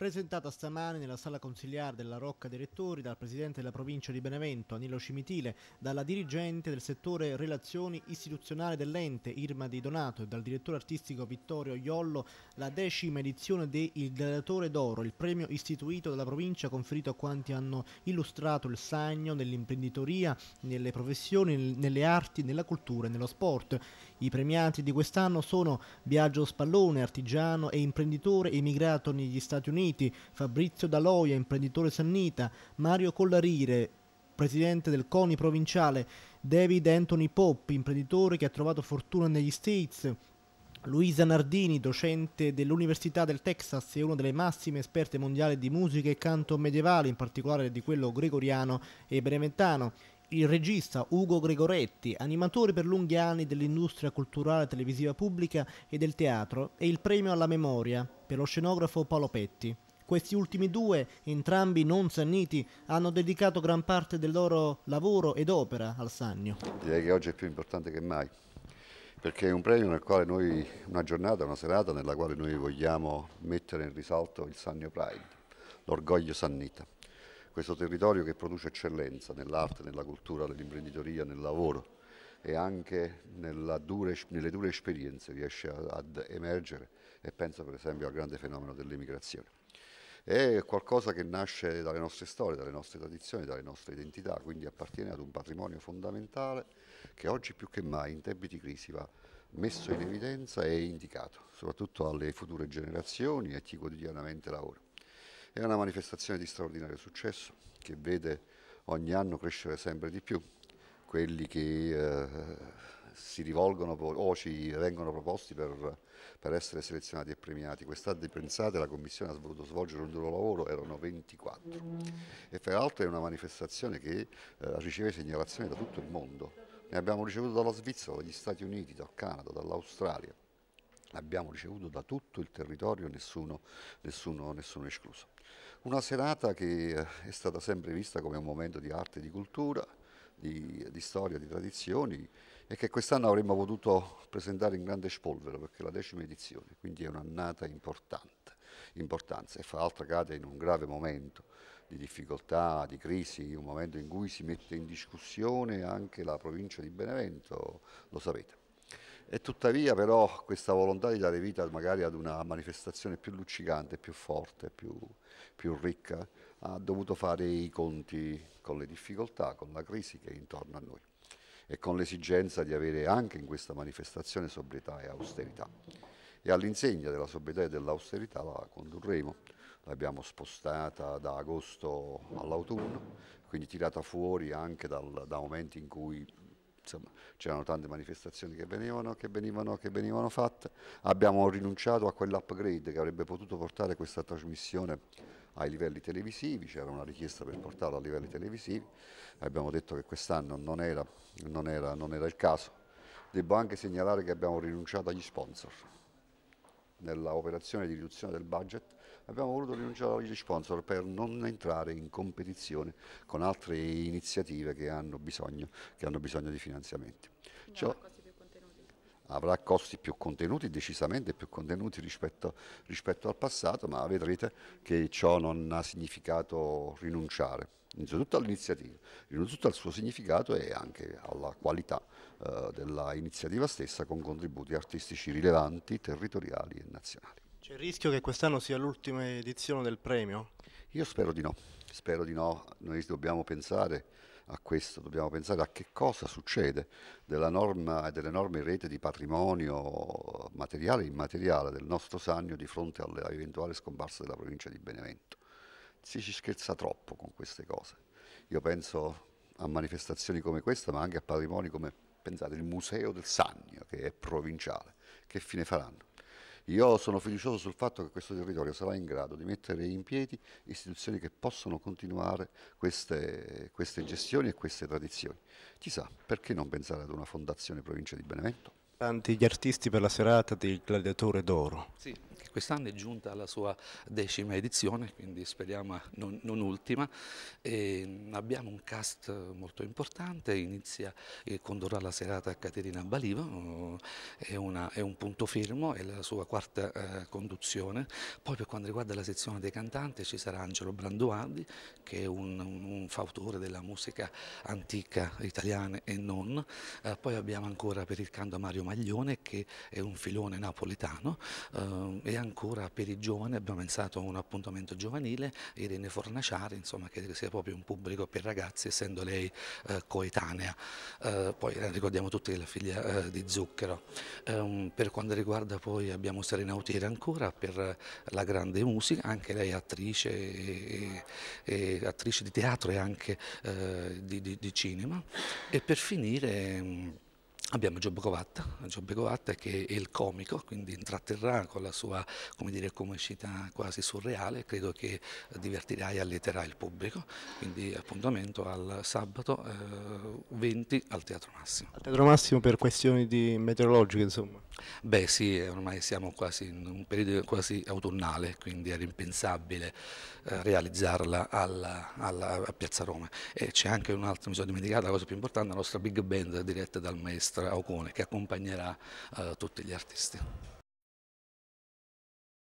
presentata stamane nella sala consigliare della Rocca dei Rettori dal presidente della provincia di Benevento, Anilo Cimitile, dalla dirigente del settore relazioni istituzionali dell'ente, Irma Di Donato, e dal direttore artistico Vittorio Iollo, la decima edizione de Il Gladiatore d'Oro, il premio istituito dalla provincia conferito a quanti hanno illustrato il sagno nell'imprenditoria, nelle professioni, nelle arti, nella cultura e nello sport. I premiati di quest'anno sono Biagio Spallone, artigiano e imprenditore emigrato negli Stati Uniti, Uniti, Fabrizio Daloia, imprenditore sannita, Mario Collarire, presidente del CONI provinciale, David Anthony Pop, imprenditore che ha trovato fortuna negli States, Luisa Nardini, docente dell'Università del Texas e una delle massime esperte mondiali di musica e canto medievale, in particolare di quello gregoriano e beneventano, il regista Ugo Gregoretti, animatore per lunghi anni dell'industria culturale televisiva pubblica e del teatro, e il premio alla memoria per lo scenografo Paolo Petti. Questi ultimi due, entrambi non sanniti, hanno dedicato gran parte del loro lavoro ed opera al Sannio. Direi che oggi è più importante che mai, perché è un premio nel quale noi, una giornata, una serata nella quale noi vogliamo mettere in risalto il Sannio Pride, l'orgoglio sannita questo territorio che produce eccellenza nell'arte, nella cultura, nell'imprenditoria, nel lavoro e anche dure, nelle dure esperienze riesce ad emergere e penso per esempio al grande fenomeno dell'emigrazione. È qualcosa che nasce dalle nostre storie, dalle nostre tradizioni, dalle nostre identità, quindi appartiene ad un patrimonio fondamentale che oggi più che mai in tempi di crisi va messo in evidenza e indicato, soprattutto alle future generazioni e a chi quotidianamente lavora. È una manifestazione di straordinario successo che vede ogni anno crescere sempre di più quelli che eh, si rivolgono o ci vengono proposti per, per essere selezionati e premiati. Quest'anno, pensate, la Commissione ha voluto svolgere un duro lavoro, erano 24. E fra l'altro è una manifestazione che eh, riceve segnalazioni da tutto il mondo. Ne abbiamo ricevuto dalla Svizzera, dagli Stati Uniti, dal Canada, dall'Australia. L'abbiamo ricevuto da tutto il territorio, nessuno, nessuno, nessuno escluso. Una serata che eh, è stata sempre vista come un momento di arte di cultura, di, di, storia, di tradizioni e che quest'anno avremmo potuto presentare in grande spolvero perché è la decima edizione, quindi è un'annata importante, importanza e fra l'altro cade in un grave momento di difficoltà, di crisi, un momento in cui si mette in discussione anche la provincia di Benevento, lo sapete. E tuttavia però questa volontà di dare vita magari ad una manifestazione più luccicante, più forte, più, più ricca, ha dovuto fare i conti con le difficoltà, con la crisi che è intorno a noi e con l'esigenza di avere anche in questa manifestazione sobrietà e austerità. E all'insegna della sobrietà e dell'austerità la condurremo, l'abbiamo spostata da agosto all'autunno, quindi tirata fuori anche dal, da momenti in cui c'erano tante manifestazioni che venivano, che venivano, che venivano fatte, abbiamo rinunciato a quell'upgrade che avrebbe potuto portare questa trasmissione ai livelli televisivi, c'era una richiesta per portarla a livelli televisivi, abbiamo detto che quest'anno non non, non era, il caso. Devo anche segnalare che abbiamo rinunciato agli sponsor. Nella operazione di riduzione del budget abbiamo voluto rinunciare agli sponsor per non entrare in competizione con altre iniziative che hanno bisogno, che hanno bisogno di finanziamenti. Ciò, avrà costi più contenuti, decisamente più contenuti rispetto, rispetto, al passato, ma vedrete che ciò non ha significato rinunciare, innanzitutto all'iniziativa, innanzitutto al suo significato e anche alla qualità eh, dell'iniziativa stessa con contributi artistici rilevanti, territoriali e nazionali. C'è il rischio che quest'anno sia l'ultima edizione del premio? Io spero di no, spero di no. Noi dobbiamo pensare a questo, dobbiamo pensare a che cosa succede della norma e dell'enorme rete di patrimonio materiale e immateriale del nostro Sannio di fronte all'eventuale scomparsa della provincia di Benevento. Si ci scherza troppo con queste cose. Io penso a manifestazioni come questa, ma anche a patrimoni come, pensate, il Museo del Sannio, che è provinciale. Che fine faranno? Io sono fiducioso sul fatto che questo territorio sarà in grado di mettere in piedi istituzioni che possono continuare queste, queste gestioni e queste tradizioni. Chissà, perché non pensare ad una fondazione provincia di Benevento? Tanti gli artisti per la serata del Gladiatore d'Oro. Sì quest'anno è giunta alla sua decima edizione, quindi speriamo non, non ultima. E abbiamo un cast molto importante, inizia e eh, condurrà la serata Caterina Balivo, eh, è, una, è un punto fermo, è la sua quarta eh, conduzione. Poi per quanto riguarda la sezione dei cantanti ci sarà Angelo Branduardi, che è un, un, un fautore della musica antica italiana e non. Eh, poi abbiamo ancora per il canto Mario Maglione, che è un filone napoletano eh, e ancora per i giovani abbiamo pensato a un appuntamento giovanile, Irene Fornaciari, insomma, che sia proprio un pubblico per ragazzi, essendo lei eh, coetanea. Eh, poi eh, ricordiamo tutti è la figlia eh, di Zucchero. Ehm, per quanto riguarda poi abbiamo Serena Utiera ancora per la grande musica, anche lei è attrice, e, e attrice di teatro e anche eh, di, di, di, cinema. E per finire... Ehm, Abbiamo Giobbe Covatta, che è il comico, quindi intratterrà con la sua come dire, comicità quasi surreale, credo che divertirà e alleterà il pubblico, quindi appuntamento al sabato eh, 20 al Teatro Massimo. Al Teatro Massimo per questioni meteorologiche insomma? Beh sì, ormai siamo quasi in un periodo quasi autunnale, quindi era impensabile eh, realizzarla alla, alla, a Piazza Roma. E c'è anche un'altra, mi sono dimenticata, la cosa più importante, la nostra big band diretta dal maestro nostra Augone che accompagnerà eh, tutti gli artisti.